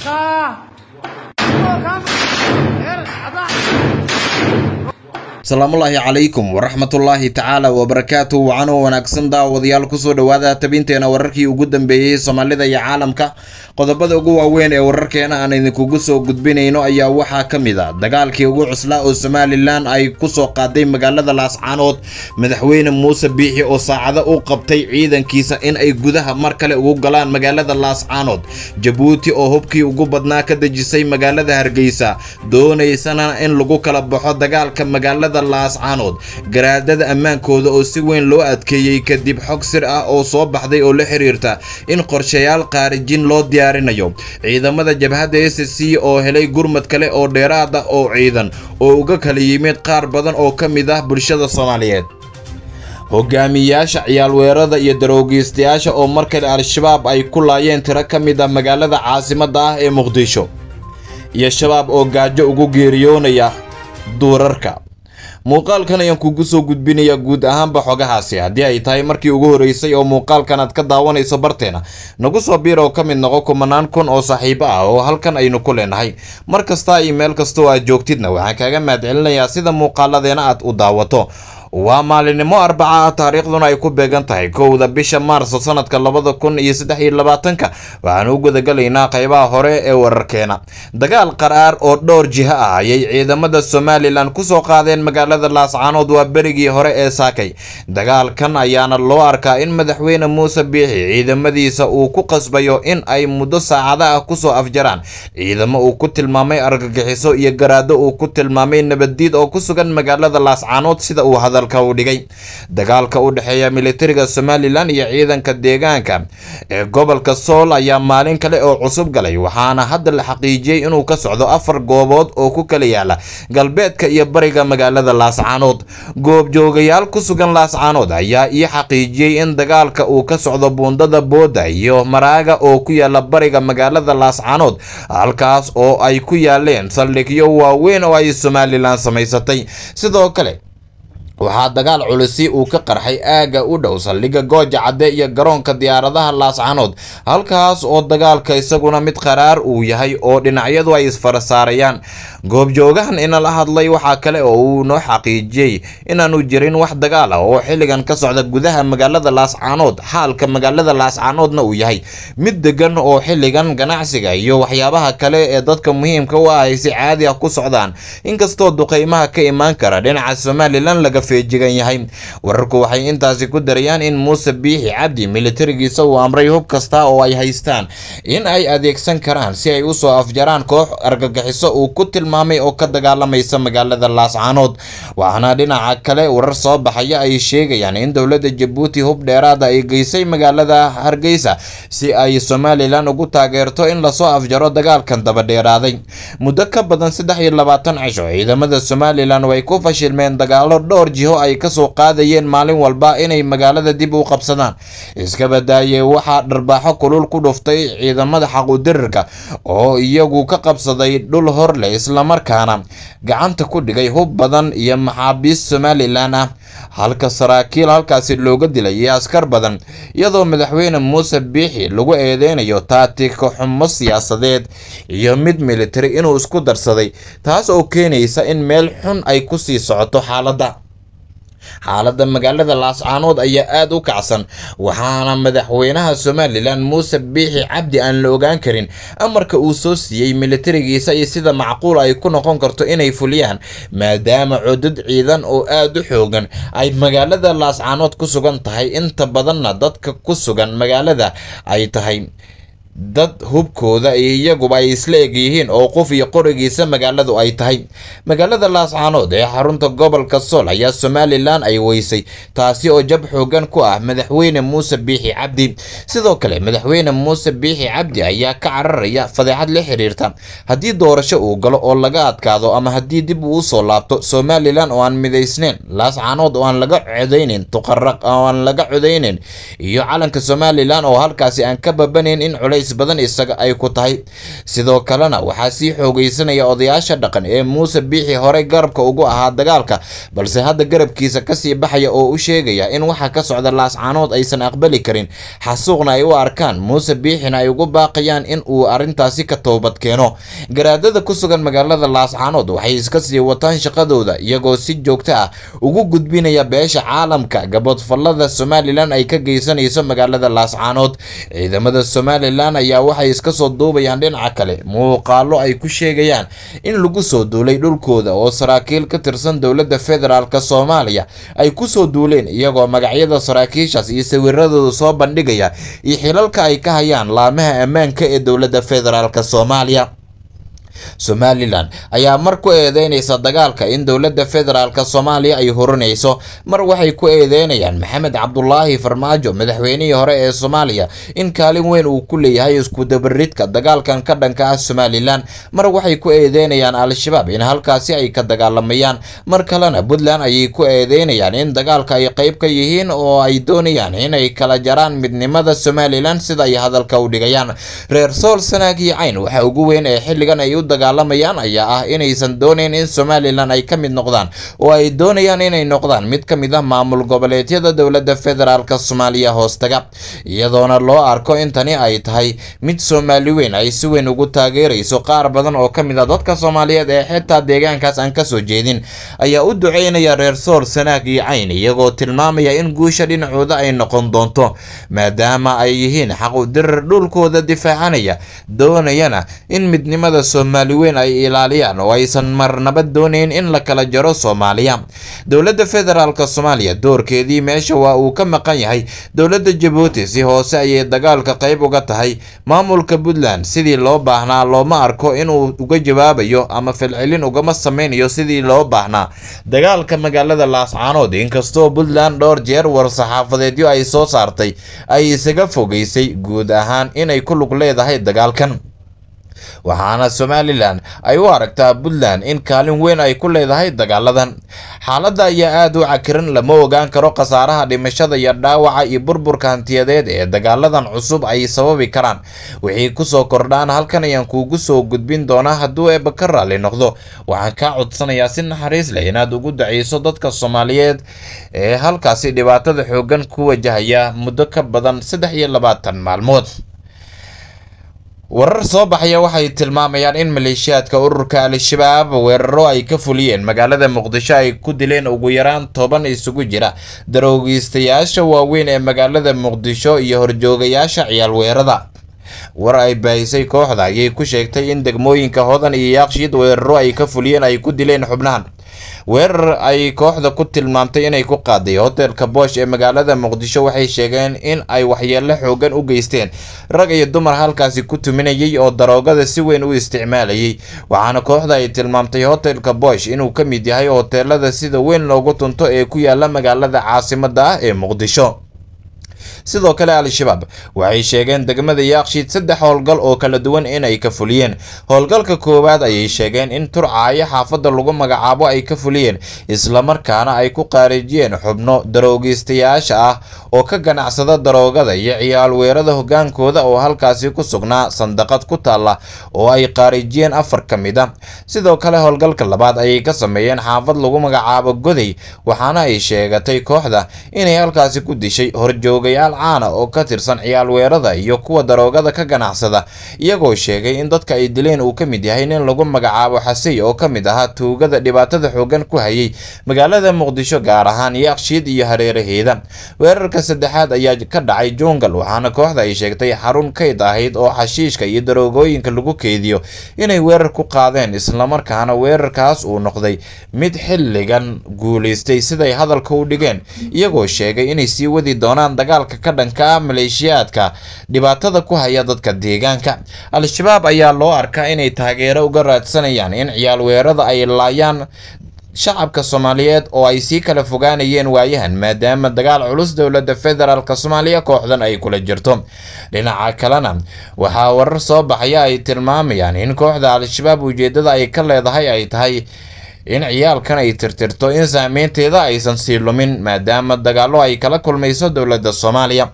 杀！给我干死！来，打他！asalaamullaahi calaykum waraxmatullaahi tacaala wabarakaatu wacanoo wanaagsan daawadayaal kusoo dhowaada tabinteena wararkii ugu dambeeyey soomaalida iyo caalamka qodobada ugu waaweyn ee wararkeena aan idinkugu soo gudbinayno ayaa waxaa ka mid a ah. dagaalkii ugu cuslaa oo somalilan ay ku soo qaaday magaalada laascaanood madaxweyne muuse biixi oo saacado u qabtay ciidankiisa in ay gudaha mar kale ugu galaan magaalada laascaanood jabuuti oo hubkii ugu badnaa ka dejisay magaalada hargeysa doonaysana in lagu kala baxo dagaalka magaalada magaalada laascaanood garaadada ammaankooda oo si weyn loo adkeeyey kadib xog sir ah oo soo baxday oo la xiriirta in qorshayaal khaarijin loo diyaarinayo ciidamada jabhadda s c oo helay gurmad kale oo dheeraad ah oo ciidan oo uga kala yimid qaar badan oo ka mid ah bulshada soomaaliyeed hogaamiyaasha ciyaalweerada iyo daroogiistayaasha oo mar kale al-shabaab ay ku laayeen tiro ka mid ah magaalada caasimadda ah ee muqdisho iyo shabaab oo gaajo ugu geeriyoonaya duurarka muuqaalkan ayaan kugu soo gudbinayaa guud ahaanba xogahaasi haddii ay tahay markii ugu horreysay oo muuqaalkan aad ka daawanayso barteena nagu soo biir oo ka mid noqo kumanaan kun oo saaxiibo ah oo halkan aynu ku leenahay mar kasta iyo meel kastoo aad joogtidna waxaan kaaga mahad celinayaa sida muuqaaladeena aad u daawato waa maalinimo arbaca ah taariikhduna ay ku beegan tahay kowda bisha maarso sanadka labada kun iyo saddex iyo labaatanka waxaan u gudagalaynaa qaybaha hore ee wararkeena dagaal qaraar oo dhowr jiho ah ayay ciidamada somalilan kusoo qaadeen magaalada laascaanood waa berigii hore ee saakay dagaalkan ayaana loo arkaa in madaxweyne muuse biixi ciidamadiisa uu ku qasbayo in ay muddo saacada ah kusoo afjaraan ciidamo uu ku tilmaamay argagixiso iyo garaado uu ku tilmaamay nabaddiid oo ku sugan magaalada laascaanood sida uu hadal dagaalka uu dhigay dagaalka u dhexeeya militariga somalilan iyo ciidanka deegaanka ee gobolka sool ayaa maalin kale oo cusub galay waxaana hadda la xaqiijiyey inuu ka socdo afar goobood oo ku kala yaala galbeedka iyo bariga magaalada laascaanood goobjoogayaal ku sugan laascaanood ayaa ii xaqiijiyey in dagaalka uu ka socdo buundada booda iyo maraaga oo ku yaala bariga magaalada laascaanood halkaas oo ay ku yaaleen saldhigyo waaweyn oo ay somalilan samaysatay sidoo kale waxaa dagaal culisi uu ka qarxay aagga u dhow saldhigga gooja cadde iyo garoonka diyaaradaha laascanood halkaas oo dagaalka isaguna mid qaraar uu yahay oo dhinacyadu ay isfarasaarayaan goobjoogahan inala hadlay waxaa kale oo uu noo xaqiijiyey inaanu jirin wax dagaal ah oo xilligan ka socda gudaha magaalada laascanood xaalka magaalada laascanoodna uu yahay mid degan oo xilligan ganacsiga iyo waxyaabaha kale ee dadka muhiimka u ah ay si caadi ah ku socdaan inkastoo duqeymaha ka imaan kara dhinaca somalilan laga feejigan yahay wararku waxay intaasi ku darayaan in muuse biixi cabdi militarigiisa uu amray hub kasta oo ay haystaan in ay adeegsan karaan si ay usoo afjaraan koox argagixiso uu ku tilmaamay oo ka dagaalamaysa magaalada laascaanood waxaana dhinaca kale warar soo baxaya ay sheegayaan in dowladda jabuuti hub dheeraada ah ay geysay magaalada hargeysa si ay somalilan ugu taageerto in lasoo afjaro dagaalkan dabadheeraaday muddo ka badan saddex iyo labaatan cisho ciidamada somalilan way ku fashilmeen dagaalo dhowr wajiho ay soo qaadayeen maalin walba inay magaalada dib u qabsadaan iskaba daayee waxaa dharbaaxo kulul ku dhuftay ciidamada dirirka oo iyagu ka qabsaday dhul hor islamarkaana gacanta ku dhigay hub badan iyo maxaabiist somalilan ah halka saraakiil halkaasi looga dilay iyo askar badan iyadoo madaxweyne muuse biixi lagu eedeynayo taatika xumo siyaasadeed iyo mid militari inuu isku darsaday taas oo keenaysa in meel xun ay ku sii socoto xaaladda xaaladda magaalada laascaanood ayaa aad u kacsan waxaana madaxweynaha somalilan muuse biixi cabdi aan la ogaan karin amarka uu soo siiyey militarigiisa iyo sida macquul ay ku noqon karto inay fuliyaan maadaama codod ciidan oo aad u xoogan ay magaalada laascaanood ku sugan tahay inta badanna dadka ku sugan magaalada ay tahay dad hubkooda iyo iyaguba ay isla eg yihiin oo qof iyo qorigiisa magaaladu ay tahay magaalada laascaanood ee xarunta gobolka sool ayaa somalilan ay weysay taasi oo jab xoogan ku ah madaxweyne muuse biixi cabdi sidoo kale madaxweyne muuse biixi cabdi ayaa ka cararaya fadeexad la xiriirta haddii doorasho uu galo oo laga adkaado ama haddii dib uu usoo laabto somalilan oo aan midaysnayn laascaanood oo aan laga codaynayn tuqaraq oo aan laga codaynayn iyo calanka somalilan oo halkaasi aan ka babanayn in culays naxariis badan isaga ay ku tahay sidoo kalena waxaa sii xoogaysanaya odayaasha dhaqan ee muuse biixi horey garabka ugu ahaa dagaalka balse hadda garabkiisa kasii baxaya oo u sheegaya in waxa ka socda laascaanood aysan aqbali karin xasuuqna ay u arkaan muuse biixina ay ugu baaqayaan in uu arrintaasi ka toobad keeno garaadada ku sugan magaalada laascaanood waxay iska sii wataan shaqadooda iyagoo si joogto ah ugu gudbinaya beesha caalamka gaboodfallada somalilan ay ka geysanayso magaalada laascaanood ciidamada somalilan ayaa waxay iska soo duubayaan dhinaca kale muuqaallo ay ku sheegayaan in lagu soo duulay dhulkooda oo saraakiil ka tirsan dowladda federaalk soomaaliya ay ku soo duuleen iyagoo magacyada saraakiishaas iyo sawiradooda soo bandhigaya iyo xilalka ay ka hayaan laamaha ammaanka ee dowladda federaalk soomaaliya somalilan ayaa mar ku eedeynaysa dagaalka in dowladda federaalk soomaaliya ay hurinayso mar waxay ku eedeynayaan maxamed cabdulaahi farmaajo madaxweynihii hore ee soomaaliya in kaalin weyn uu ku leeyahay iskudabaridka dagaalkan ka dhanka ah somalilan mar waxay ku eedeynayaan al-shabaab in halkaasi ay ka dagaalamayaan mar kalena puntland ayay ku eedeynayaan in dagaalka ay qayb ka yihiin oo ay doonayaan inay kala jaraan midnimada somalilan sida ay hadalka u dhigayaan reer sool sanaag iyo cayn waxaa ugu weyn ee xilligan ay u dagaalamayaan ayaa ah inaysan doonayn in somalilan ay ka mid noqdaan oo ay doonayaan inay noqdaan mid ka mid ah maamul goboleedyada dowladda federaalka soomaaliya hoostaga iyadoona loo arko intani ay tahay mid soomaali weyn ay si weyn ugu taageerayso qaar badan oo ka mid a ah dadka soomaaliyeed ee xitaa deegaankaas aan kasoo jeedin ayaa u duceynaya reer soor sanaag iyo cayn iyagoo tilmaamaya in guusha dhinacooda ay noqon doonto maadaama ay yihiin xaqu u dirir dhulkooda difaacanaya doonayana in midnimada soomaaliya weyn ay ilaaliyaan oo aysan marnaba doonayn in la kala jaro soomaaliya dowladda federaalk soomaaliya doorkeedii meesha waa uu ka maqan yahay dowladda jabuuti si hoose ayay dagaalka qayb uga tahay maamulka puntland sidii loo baahnaa looma arko inuu uga jawaabayo ama filcelin ugama sameynayo sidii loo baahnaa dagaalka magaalada laascaanood inkastoo puntland dhowr jeer war-saxaafadeedyo ay soo saartay ay isaga fogaysay guud ahaan inay ku lug leedahay dagaalkan waxaana somalilan ay u aragtaa puntland in kaalin weyn ay ku leedahay dagaaladan xaaladda ayaa aada u cakiran lama ogaan karo khasaaraha dhimashada iyo dhaawaca iyo burburka hantiyadeed ee dagaaladan cusub ay sababi karaan wixii kusoo kordhaan halkan ayaan kuugu soo gudbin doonaa hadduu eeba ka raalli noqdo waxaan kaa codsanayaa si naxariis leh inaad ugu daciiso dadka soomaaliyeed ee halkaasi dhibaatada xooggan ku wajahaya muddo ka badan saddex iyo labaatan maalmood warar soo baxaya waxay tilmaamayaan in maleeshiyaadka ururka al-shabaab weeraro ay ka fuliyeen magaalada muqdisho ay ku dileen ugu yaraan toban isugu jira daroogiistayaasha waaweyn ee magaalada muqdisho iyo horjoogayaasha ciyaal weerada war ay baahisay kooxda ayay ku sheegtay in degmooyinka hodan iyo yaaqshiid weeraro ay ka fuliyeen ay ku dileen xubnahan weerar ay kooxda ku tilmaamtay inay ku qaaday hotelka boosh ee magaalada muqdisho waxay sheegeen in ay waxyeelo xooggan u geysteen rag iyo dumar halkaasi ku tuminayay oo daroogada si weyn u isticmaalayay waxaana kooxda ay tilmaamtay hotelka boosh inuu ka mid yahay hoteelada sida weyn loogu tunto ee ku yaalla magaalada caasimadda ah ee muqdisho sidoo kale al-shabaab waxay sheegeen degmada yaakshiid saddex howlgal oo kala duwan inay ka fuliyeen howlgalka koowaad ayay sheegeen in turcaayo xaafadda lagu magacaabo ay ka fuliyeen islamarkaana ay ku qaarijiyeen xubno daroogiistayaasha ah oo ka ganacsada daroogada iyo ciyaal weerada hoggaankooda oo halkaasi ku sugnaa sandaqad ku taalla oo ay qaarijiyeen afar ka mid a ah. sidoo kale howlgalka labaad ayay ka sameeyeen xaafad lagu magacaabo goday waxaana ay sheegatay kooxda inay halkaasi ku dishay horjooga ogayaal caana oo ka tirsan ciyaal weerada iyo kuwa daroogada ka ganacsada iyagoo sheegay in dadka ay dileen uu ka mid yahay nin lagu magacaabo xasey oo ka mid ahaa tuugada dhibaatada xoogan ku hayay magaalada muqdisho gaar ahaan yaaqshiid iyo hareeraheeda weerarka saddexaad ayaa ka dhacay jungal waxaana kooxda ay sheegtay xarun kayd ahayd oo xashiishka iyo daroogooyinka lagu keediyo inay weerar ku qaadeen islamarkaana weerarkaas uu noqday mid xilligan guulaystay siday hadalka u dhigeen iyagoo sheegay inay sii wadi doonaan dagaal dagaalka ka dhanka ah maleeshiyaadka dhibaatada ku haya dadka deegaanka al-shabaab ayaa loo arkaa inay taageero uga raadsanayaan in ciyaal weerada ay laayaan shacabka soomaaliyeed oo ay sii kala fogaanayeen waayahan maadaama dagaal culus dowladda federaalk soomaaliya kooxdan ay kula jirto dhinaca kalena waxaa warar soo baxaya ay tilmaamayaan in kooxda al-shabaab ujeeddada ay ka leedahay ay tahay in ciyaalkan ay tirtirto in saameynteeda aysan sii lumin maadaama dagaallo ay kala kulmayso dowladda soomaaliya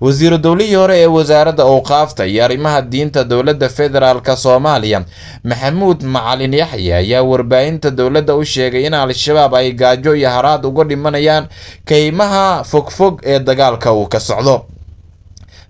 wasiir dowlihii hore ee wasaaradda owqaafta iyo arrimaha diinta dowladda federaalka soomaaliya maxamuud macalin yaxya ayaa warbaahinta dowladda u sheegay in al-shabaab ay gaajo iyo haraad uga dhimanayaan kaymaha fogfog ee dagaalka uu ka socdo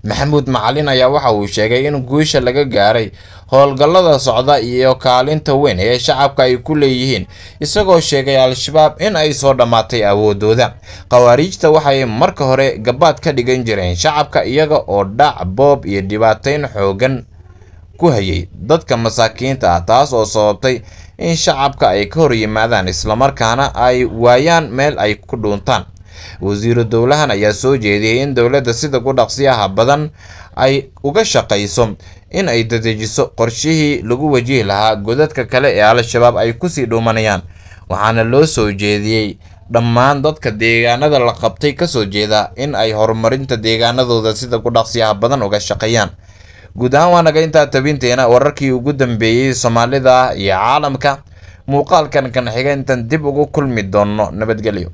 maxamuud macalin ayaa waxa uu sheegay in guusha laga gaaray howlgallada socda iyo kaalinta weyn ee shacabka ay ku leeyihiin isagoo sheegay al-shabaab in ay soo dhammaatay awoodooda khawaariijta waxay marka hore gabaad ka dhigan jireen shacabka iyaga oo dhac boob iyo dhibaatayn xooggan ku hayay dadka masaakiinta ah taas oo sababtay in shacabka ay ka hor yimaadaan islamarkaana ay waayaan meel ay ku dhuuntaan wasiiru dowlahan ayaa soo jeediyey in dowladda sida ku dhaqsiyaha badan ay uga shaqayso in ay dadejiso qorshihii lagu wajihi lahaa godadka kale ee al-shabaab ay kusii dhuumanayaan waxaana loo soo jeediyey dhammaan dadka deegaanada la qabtay kasoo jeeda in ay horumarinta deegaanadooda sida ku dhaqsiyaha badan uga shaqeeyaan guud ahaan waa naga intaa tabinteena wararkii ugu dambeeyey soomaalida iyo caalamka muuqaalkan kan xiga intaan dib ugu kulmi doonno nabadgelyo